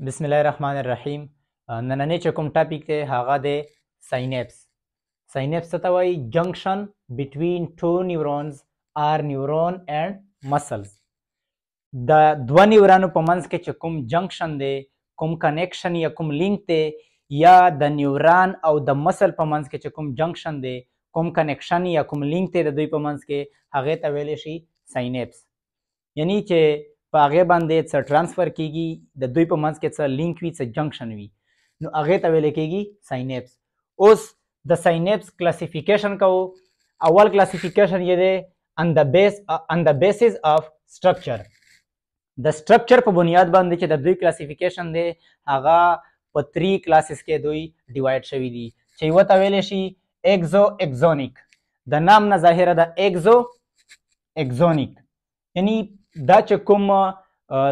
بسم الله الرحمن الرحیم نننې چې کوم ټاپک دی هغه دی ساينپس ساينپس ته وایي جنکشن بټوین ټو نیورونز آر نیورون اینڈ مسلز د دوه نیورانو په منځ کې چې کوم جنکشن دی کوم کنیکشن یا کوم لینک دی یا د نیوران او د مسل په منځ کې چې کوم جنکشن دی کوم کنیکشن یا کوم لینک دی د دوی په منځ کې هغه ته ویل شي ساينپس یعنی چې په هغه باندې څه ترانسفر کیږي د دوی په منځ کې څه لینک وي څه جنکشن وي نو هغه ته ویل کیږي ساينپس اوس د ساينپس کلاسیفیکیشن کوو اول کلاسیفیکیشن یې دی on the base uh, on the basis of structure د سټرکچر په بنیاد باندې چې د دوی کلاسیفیکیشن دی هغه په 3 کلاسز کې دوی ډیوایډ شوی دي چې یو ته ویل شي اگزو اگزونیک د نام نه ظاهره د اگزو اگزونیک یعنی دا چې کوم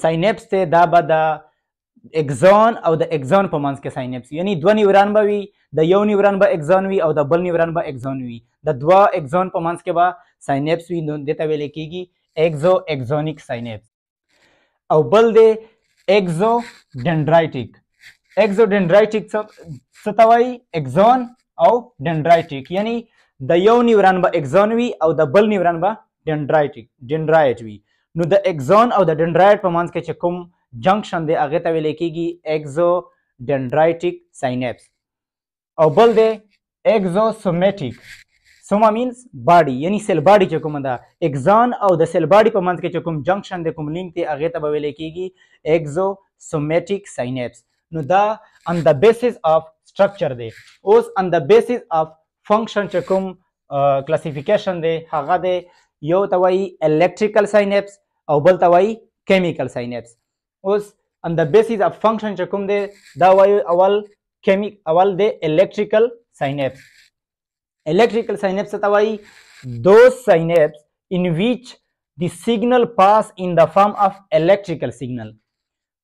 ساينپس ته دا به د اگزون او د اگزون په منځ کې ساينپس یعنی دوه نیوران به وي د یو نیوران به اگزون وي او د بل نیوران به اگزون وي د دوه اگزون په منځ کې به ساينپس وي نو دته ویل کېږي اگزو اگزونیک ساينپس او بل دی اگزو ډنډرایټیک اگزو ډنډرایټیک څه ته وایي اگزون او ډنډرایټیک یعنی د یو نیوران به اگزون وي او د بل نیوران به ډنډرایټیک ډنډرایټ وي نو د اگزون او د ډنډرایټ په منځ کې چې کوم جنکشن دی هغه ته ویل کېږي اگزو ډنډرایټیک ساینپس او بل دی اگزوسومیټیک سوما مینز باډي یعنی سیل باډي چې کوم ده اگزان او د سیل باډي په منځ کې چې کوم جنکشن دی کوم لینک دی هغه ته به ویل کېږي اگزوسومیټیک ساینپس نو دا on the basis of structure دی اوس on the basis of function چې کوم کلاسیفیکیشن دی هغه دی یو ته وایي الکتریکل ساینپس او بل ته وایي کیمیکل ساينپس اوس ان د بیسیس اف فنکشن چې کوم دی دا وایي اول کیمی اول دی الکتریکل ساينپس electrical synapse tawai those synapse in which the signal pass in the form of electrical signal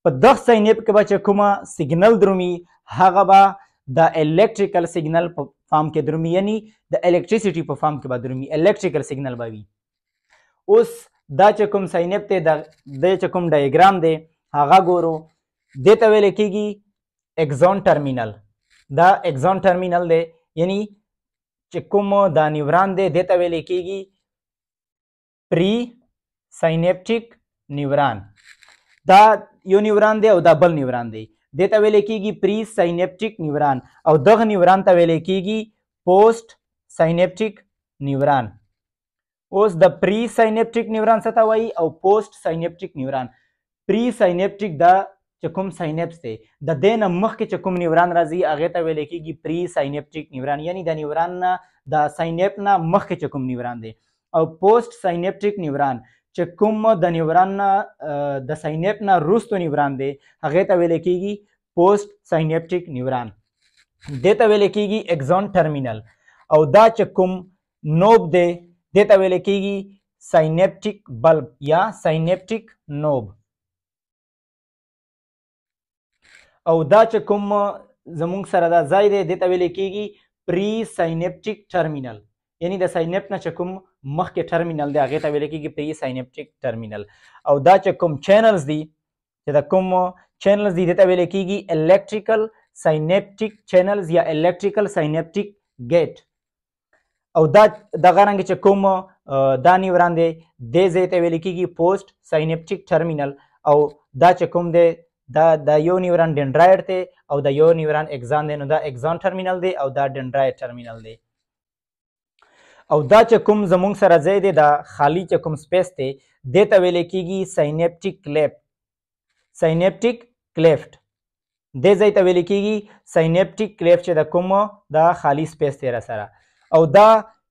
په د سینپ کې بچ کومه سیګنل درومي هغه به د الکتریکل سیګنل په فارم کې درومي یعنی د الکتریسيټي په فارم کې به درومي الکتریکل سیګنل به وي اوس دا چې کوم ساینپ دی د چې کوم ډایګرام دی هغه ګورو دې ته ویل کېږي اگزون ټرمینل دا اگزون ټرمینل دی یعنی چې کوم دا نیوران دی دې ته ویل کېږي پری ساینپټیک نیوران دا یو نیوران دی او دا بل نیوران دی دې ته ویل کېږي پری ساینپټیک نیوران او دغه نیوران ته ویل کېږي پوسټ ساینپټیک نیوران اوس د پری ساینپټیک نیوران څه ته وایي او پوسټ ساینپټیک نیوران پری ساینپټیک دا چې کوم ساینپس دی د دې نه مخکې چې کوم نیوران راځي هغه ته ویل کېږي پری ساینپټیک نیوران یعنی د نیوران نه د ساینپ نه مخکې چې کوم نیوران دی او پوسټ ساینپټیک نیوران چې کوم د نیوران نه د ساینپ نه وروستو نیوران دی هغه ته ویل کېږي پوسټ ساینپټیک نیوران دې ته ویل کېږي اگزون ټرمینل او دا چې کوم نوب دی دته ویل کېږي ساینپټیک بلب یا ساینپټیک نوب او دا چې کوم زمونږ سره دا ځای دی دته ویل کېږي پری ساینپټیک ټرمینل یعنی د ساینپ نه چې کوم مخکې ټرمینل دی هغې ته ویل کېږي پری ساینپټیک ټرمینل او دا چې کوم چینلز دي چې دا کوم چینلز دي دته ویل کېږي الکتریکل ساینپټیک چینلز یا الکتریکل ساینپټیک ګیټ او دا دغه رنګ چې کوم دا نیوران دی دې ځای ته ویل کېږي پوسټ ساینپټیک ټرمینل او دا چې کوم دی دا د یو نیوران ډنډرایډ دی او د یو نیوران اگزان دی نو دا اگزان ټرمینل دی او دا ډنډرایډ ټرمینل دی او دا چې کوم زمونږ سره ځای دی دا خالی چې کوم سپیس دی دې ته ویل کېږي ساینپټیک کلیفټ ساینپټیک کلیفټ دې ځای ته ویل کېږي ساینپټیک کلیفټ چې د کوم دا خالی سپیس دی را سره او دا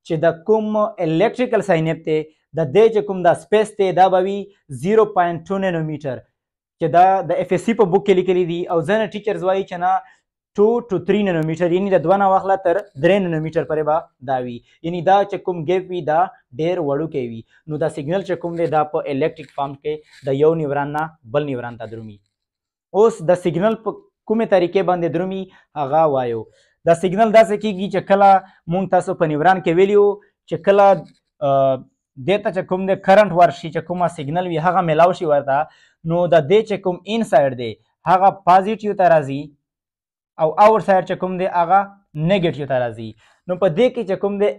چې د کوم الکتریکل ساينیت ته د دې چې کوم د سپیس ته دا بوي 0.2 نانومیټر چې دا د اف اس سی په بوک کې لیکلي دي او ځنه ټیچرز وایي چې نه 2 ټو 3 نانومیټر یعنی د 2 نه واخله تر 3 نانومیټر پرې به دا وي یعنی دا چې کوم ګیپ وي دا ډیر وړو کې وي نو دا سیګنل چې کوم دی دا په الکتریک فارم کې د یو نیوران نه بل نیوران ته درومي اوس د سیګنل په کومه طریقې باندې درومي هغه وایو دا سیګنل داسې کیږي چې کله مونږ تاسو په نیوران کې ویلیو چې کله دې ته چې کوم د کرنٹ ورشي چې کومه سیګنل وي هغه میلاو شي ورته نو د دې چې کوم انساید دی هغه پازیټیو ته راځي او اور ساید چې کوم دی هغه نیګیټیو ته راځي نو په دې کې چې کوم دی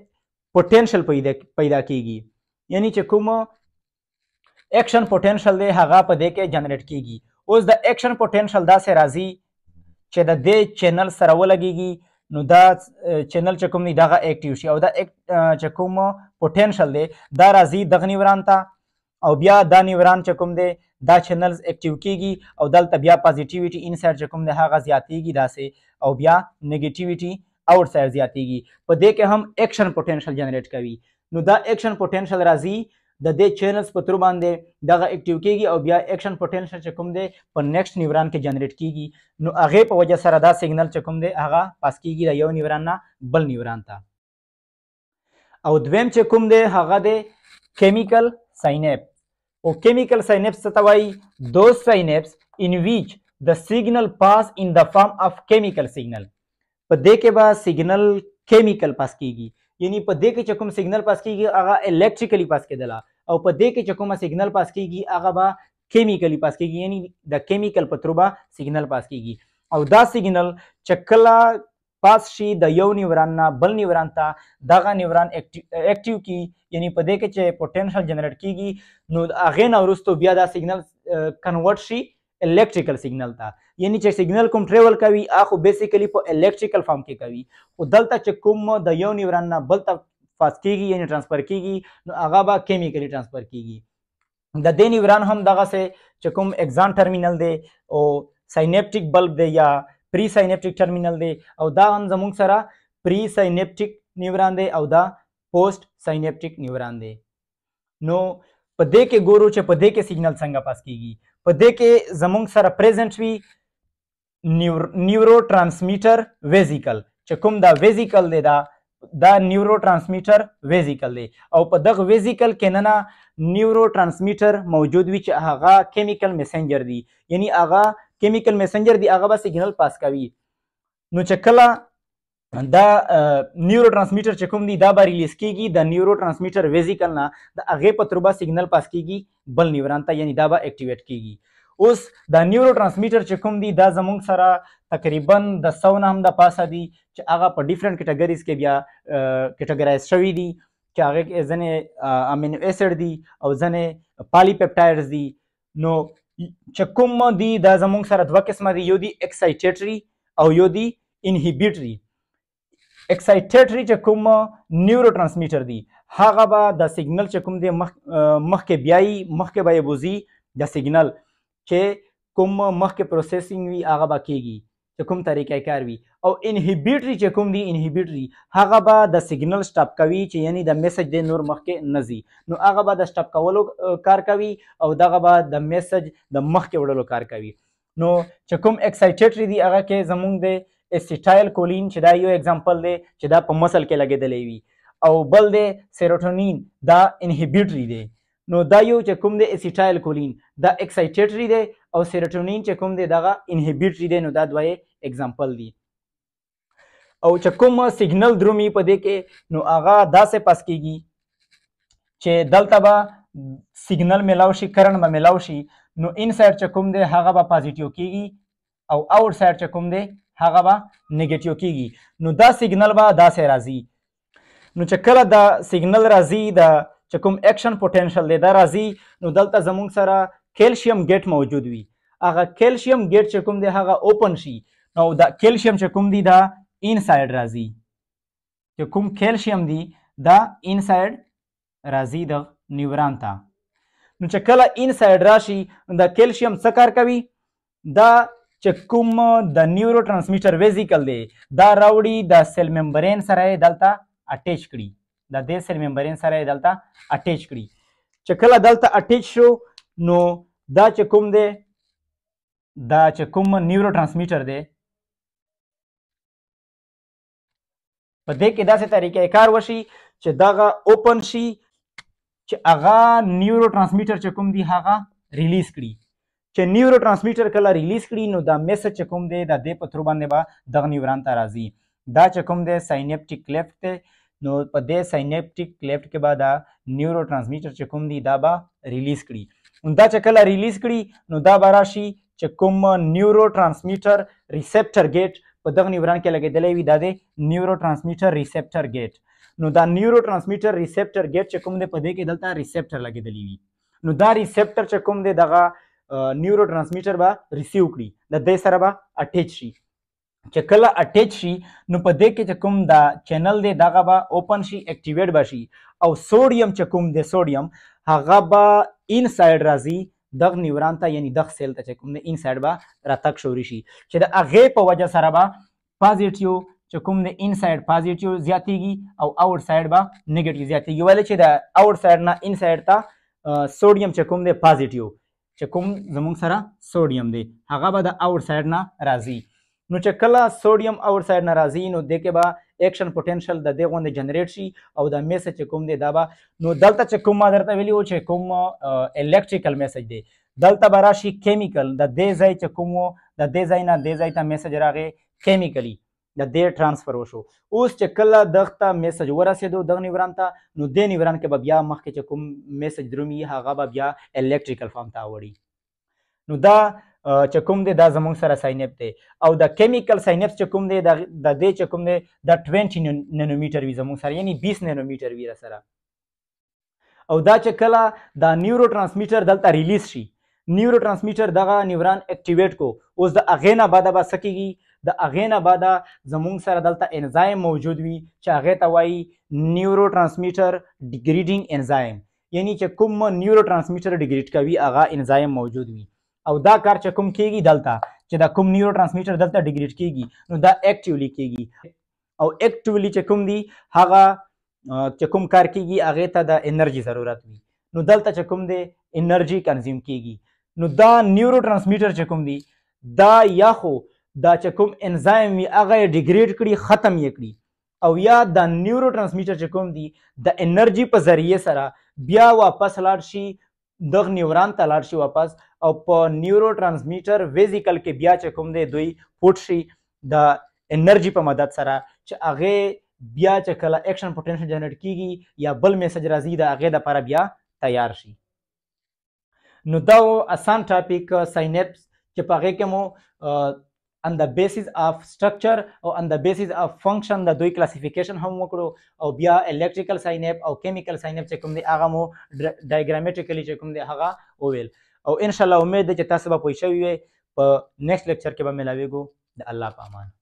پوټینشل پیدا پیدا کیږي یعنی چې کوم اکشن پوټینشل دی هغه په دې کې جنریټ کیږي اوس د اکشن پوټینشل داسې راځي چې د دې چینل سره ولګیږي نو دا چینل چې کوم دی دغه اکټیو شي او دا اک چې کوم پوټینشل دی دا راځي دغه نیوران ته او بیا دا نیوران چې کوم دی دا چینلز اکټیو کیږي او دلته بیا پازیټیویټي انسایډ چې کوم دی هغه زیاتېږي داسې او بیا نیگیټیویټي آوټسایډ زیاتېږي په دې کې هم اکشن پوټینشل جنریټ کوي نو دا اکشن پوټینشل راځي د دې چینلز په تر باندې دغه اکټیو کیږي او بیا اکشن پوتنشل چې کوم دی په نیکسټ نیوران کې جنریټ کیږي نو هغه په وجه سره دا سیګنل چې کوم دی هغه پاس کیږي د یو نیوران نه بل نیوران ته او دویم چې کوم دی هغه دی chemical synapse or chemical synapse tatawai those synapse in which the signal pass in the form of chemical signal په دې کې به signal chemical pass کیږي یعنی په دې کې چې کوم signal pass کیږي هغه electrically pass کېدلا او په دې کې چې کومه سیګنل پاس کیږي هغه به کیمیکلی پاس کیږي یعنی د کیمیکل په تربه سیګنل پاس کیږي او دا سیګنل چې کله پاس شي د یو نیوران نه بل نیوران ته دغه نیوران اکټیو کی یعنی په دې کې چې پوتنشل جنریټ کیږي نو هغه نه ورستو بیا دا سیګنل کنورټ شي الکتریکل سیګنل ته یعنی چې سیګنل کوم ټریول کوي اخو بیسیکلی په الکتریکل فارم کې کوي او دلته چې کوم د یو نیوران نه بل ته فاس کیږي یعنی ترانسفر کیږي نو هغه به کیمیکلی ترانسفر کیږي د دې نیوران هم دغه سه چې کوم اگزان ټرمینل دی او ساينپټیک بلب دی یا پری ساينپټیک ټرمینل دی او دا هم زموږ سره پری ساينپټیک نیوران دی او دا پوسټ ساينپټیک نیوران دی نو په دې کې ګورو چې په دې کې سیګنل څنګه پاس کیږي په دې کې زموږ سره پریزنت وی نیورو نیورو ټرانسمیټر ویزیکل چې کوم دا ویزیکل دی دا دا نیورو ترانسمیټر ویزیکل دی او په دغه ویزیکل کې نه نیورو ترانسمیټر موجود وي چې هغه کیمیکل میسنجر دی یعنی هغه کیمیکل میسنجر دی هغه به سیګنل پاس کوي نو چې کله دا نیورو ترانسمیټر چې کوم دی دا به ریلیز کیږي د نیورو ترانسمیټر ویزیکل نه د هغې په تربه سیګنل پاس کیږي بل نیوران ته یعنی دا به اکټیویټ کیږي اوس د نیورو ترانسمیټر چې کوم دی دا زموږ سره تقریبا د 100 نه هم د پاسه دی چې هغه په ډیفرنٹ کټګوریز کې بیا کټګورایز شوی دی چې هغه ځنې امینو اسید دی او ځنې پالی پپټایډز دی نو چې کوم دی دا زموږ سره دوه قسمه دی یو دی اکسایټیټری او یو دی انهیبیټری اکسایټیټری چې کوم نیورو ترانسمیټر دی هغه به د سیګنل چې کوم دی مخ مخ کې بیاي مخ کې به بوزي د سیګنل چې کوم مخکې پروسیسینګ وي هغه به کیږي چې کوم طریقې کار وي او انهیبیټری چې کوم دی انهیبیټری هغه به د سیګنل سټاپ کوي چې یعنی د میسج د نور مخکې نزي نو هغه به د سټاپ کولو کار کوي او دغه به د میسج د مخکې وړلو کار کوي نو چې کوم اکسایټیټری دی هغه کې زمونږ د اسټایل کولین چې دا یو اگزامپل دی چې دا په مسل کې لګیدلې وي او بل دی سیروټونین دا انهیبیټری دی نو دا یو چې کوم دی اسیټایل کولین دا اکسایټیټری دی او سیروټونین چې کوم دی دغه انهیبیټری دی نو دا دوه اگزامپل دی او چې کوم سیګنل درومي په دې کې نو هغه داسې پاس کیږي چې دلته به سیګنل ملاو شي کرنټ به ملاو شي نو ان سایډ چې کوم دی هغه به پازیټیو کیږي او آوټ سایډ چې کوم دی هغه به نیگیټیو کیږي نو دا سیګنل به داسې راځي نو چې کله دا سیګنل راځي د چې کوم اکشن پوټنشل دی دا راځي نو دلته زموږ سره کیلشیم ګیټ موجود وي هغه کیلشیم ګیټ چې کوم دی هغه اوپن شي نو دا کیلشیم چې کوم دی دا انساید راځي چې کوم کیلشیم دی دا انساید راځي د نیوران ته نو چې کله انساید راشي دا کیلشیم څه کار کوي دا چې کوم د نیورو ترانسمیټر ویزیکل دی دا راوړي د سیل ممبرین سره دلته اٹیچ کړي د دې سیل ممبرین سره دلته اټیچ کړي چې کله دلته اټیچ شو نو دا چې کوم دی دا چې کوم نیورو ترانسمیټر دی په دې کې داسې طریقې کار وشي چې دغه اوپن شي چې هغه نیورو ترانسمیټر چې کوم دی هغه ریلیز کړي چې نیورو ترانسمیټر کله ریلیز کړي نو دا میسج چې کوم دی د دې په تر باندې به دغه نیوران ته راځي دا چې کوم دی ساینپټیک کلیفټ دی نو په دې ساینپټیک کلیفټ کې به دا نیورو ترانسمیټر چې کوم دی دا به ریلیز کړي نو دا چې کله ریلیز کړي نو دا به راشي چې کوم نیورو ترانسمیټر ریسپټر ګیټ په دغه نیوران کې لګېدلی وي دا دی نیورو ترانسمیټر ریسپټر ګیټ نو دا نیورو ترانسمیټر ریسپټر ګیټ چې کوم دی په دې کې دلته ریسپټر لګېدلی وي نو دا ریسپټر چې کوم دی دغه نیورو ترانسمیټر به ریسیو کړي د دې سره به اټیچ شي چې کله اټیچ شي نو په دې کې چې کوم دا چینل دی دغه به اوپن شي اکټیویټ به شي او سوډیم چې کوم دی سوډیم هغه به انسایډ راځي دغه نیوران ته یعنی دغه سیل ته چې کوم دی انسایډ به راتک شوري شي چې د هغې په وجه سره به پازیټیو چې کوم دی انسایډ پازیټیو زیاتیږي او آوټ سایډ به نیګیټیو زیاتیږي ولې چې د آوټ سایډ نه انسایډ ته سوډیم چې کوم دی پازیټیو چې کوم زموږ سره سوډیم دی هغه به د آوټ سایډ نه راځي نو چې کله سوډیم اور ساید ناراضي نو د کې به اکشن پوتنشل د دې غوند جنریټ شي او دا میسج کوم دی دا به نو دلته چې کوم درته ویلی او چې کوم الکتریکل میسج دی دلته به راشي کیمیکل د دې ځای چې کوم د دې ځای نه دې ځای ته میسج راغې کیمیکلی د دې ترانسفر وشو اوس چې کله دغه میسج ورسېدو دغه نیوران ته نو دې نیوران کې به بیا مخکې چې کوم میسج درومي هغه به بیا الکتریکل فارم ته وړي نو دا چې کوم دی دا زموږ سره ساینپ دی او د کیمیکل ساینپس چې کوم دی د دې چې کوم دی دا 20 نانومیټر وي زموږ سره یعنی 20 نانومیټر وي سره او دا چې کله دا نیورو ترانسمیټر دلته ریلیز شي نیورو ترانسمیټر دغه نیوران اکټیویټ کو اوس د اغې نه بعد به سکیږي د اغې نه بعد زمونږ سره دلته انزایم موجود وي چې هغې ته وایي نیورو ترانسمیټر ډیګریډینګ انزایم یعنی چې کوم نیورو ترانسمیټر ډیګریډ کوي هغه انزایم موجود وي او دا کار چې کوم کیږي دلته چې دا کوم نیورو ترانسمیټر دلته ډیګریډ کیږي نو دا اکټیولی کیږي او اکټیولی چې کوم دی هغه چې کوم کار کیږي هغه ته د انرژي ضرورت وي نو دلته چې کوم دی انرژي کنزیوم کیږي نو دا نیورو ترانسمیټر چې کوم دی دا یا خو دا چې کوم انزایم وي هغه ډیګریډ کړي ختم یې کړي او یا دا نیورو ترانسمیټر چې کوم دی د انرژي په ذریعه سره بیا واپس لاړ شي دغ نیوران ته لاړ شي واپس او په نیورو ترانسمیټر ویزیکل کې بیا چې کوم دی دوی پټ شي د انرژي په مدد سره چې هغه بیا چې کله اکشن پوتنشل جنریټ کیږي یا بل میسج راځي د هغه د لپاره بیا تیار شي نو دا اسان ټاپک ساينپس uh, چې په هغه کې مو uh, on the basis of structure او on the basis of function د دوی کلاسیفیکیشن هم وکړو او بیا electrical synapse او chemical synapse کوم دی هغه مو diagrammatically چې کوم دی هغه وویل او ان شاء الله امید ده چې تاسو به پوه شوي وئ په نیکسټ لیکچر کې به ملاویږو د الله په امان